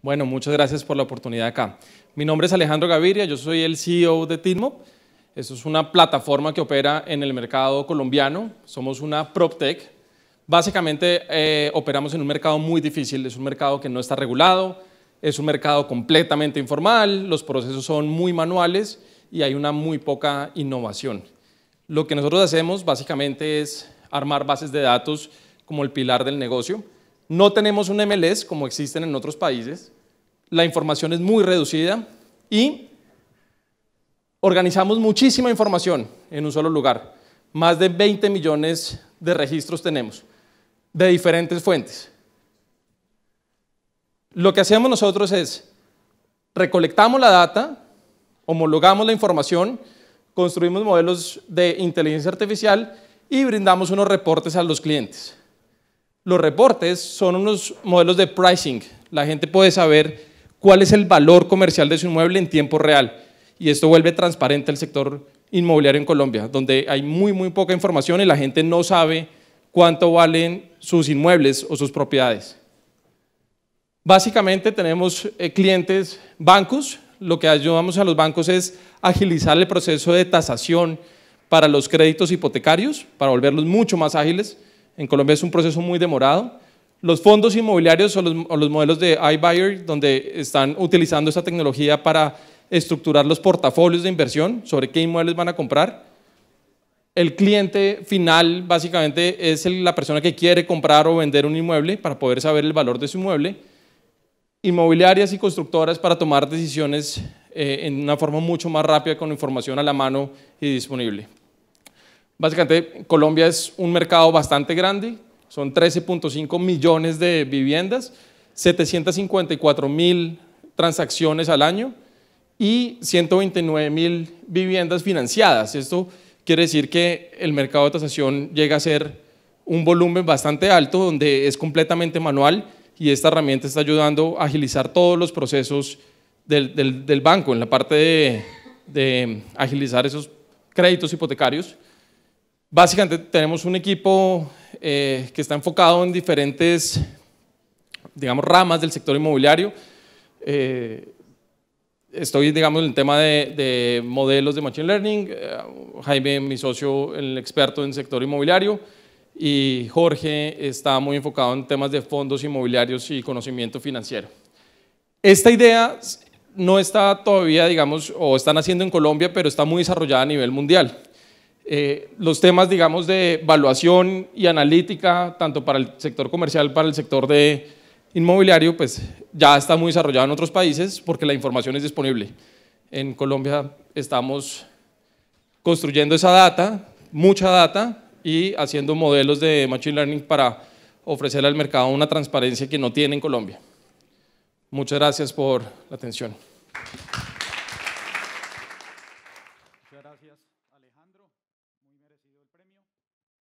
Bueno, muchas gracias por la oportunidad acá. Mi nombre es Alejandro Gaviria, yo soy el CEO de TimMO Esto es una plataforma que opera en el mercado colombiano. Somos una PropTech. Básicamente eh, operamos en un mercado muy difícil, es un mercado que no está regulado, es un mercado completamente informal, los procesos son muy manuales y hay una muy poca innovación. Lo que nosotros hacemos básicamente es armar bases de datos como el pilar del negocio no tenemos un MLS como existen en otros países. La información es muy reducida y organizamos muchísima información en un solo lugar. Más de 20 millones de registros tenemos de diferentes fuentes. Lo que hacemos nosotros es recolectamos la data, homologamos la información, construimos modelos de inteligencia artificial y brindamos unos reportes a los clientes los reportes son unos modelos de pricing. La gente puede saber cuál es el valor comercial de su inmueble en tiempo real. Y esto vuelve transparente al sector inmobiliario en Colombia, donde hay muy, muy poca información y la gente no sabe cuánto valen sus inmuebles o sus propiedades. Básicamente tenemos eh, clientes bancos, lo que ayudamos a los bancos es agilizar el proceso de tasación para los créditos hipotecarios, para volverlos mucho más ágiles. En Colombia es un proceso muy demorado. Los fondos inmobiliarios o los, modelos de iBuyer, donde están utilizando esta tecnología para estructurar los portafolios de inversión sobre qué inmuebles van a comprar. El cliente final básicamente es la persona que quiere comprar o vender un inmueble para poder saber el valor de su inmueble. Inmobiliarias y constructoras para tomar decisiones eh, en una forma mucho más rápida con información a la mano y disponible. Básicamente, Colombia es un mercado bastante grande, son 13.5 millones de viviendas, 754 mil transacciones al año y 129 mil viviendas financiadas. Esto quiere decir que el mercado de tasación llega a ser un volumen bastante alto donde es completamente manual y esta herramienta está ayudando a agilizar todos los procesos del, banco en la parte de agilizar esos créditos hipotecarios. Básicamente tenemos un equipo eh, que está enfocado en diferentes, digamos, ramas del sector inmobiliario. Eh, estoy, digamos, en el tema de, modelos de Machine Learning, eh, Jaime, mi socio, el experto en sector inmobiliario, y Jorge está muy enfocado en temas de fondos inmobiliarios y conocimiento financiero. Esta idea no está todavía, digamos, o están haciendo en Colombia, pero está muy desarrollada a nivel mundial. Eh, los temas, digamos, de evaluación y analítica, tanto para el sector comercial, para el sector de inmobiliario, pues ya está muy desarrollado en otros países porque la información es disponible. En Colombia estamos construyendo esa data, mucha data, y haciendo modelos de Machine Learning para ofrecer al mercado una transparencia que no tiene en Colombia. Muchas gracias por la atención muy merecido el premio.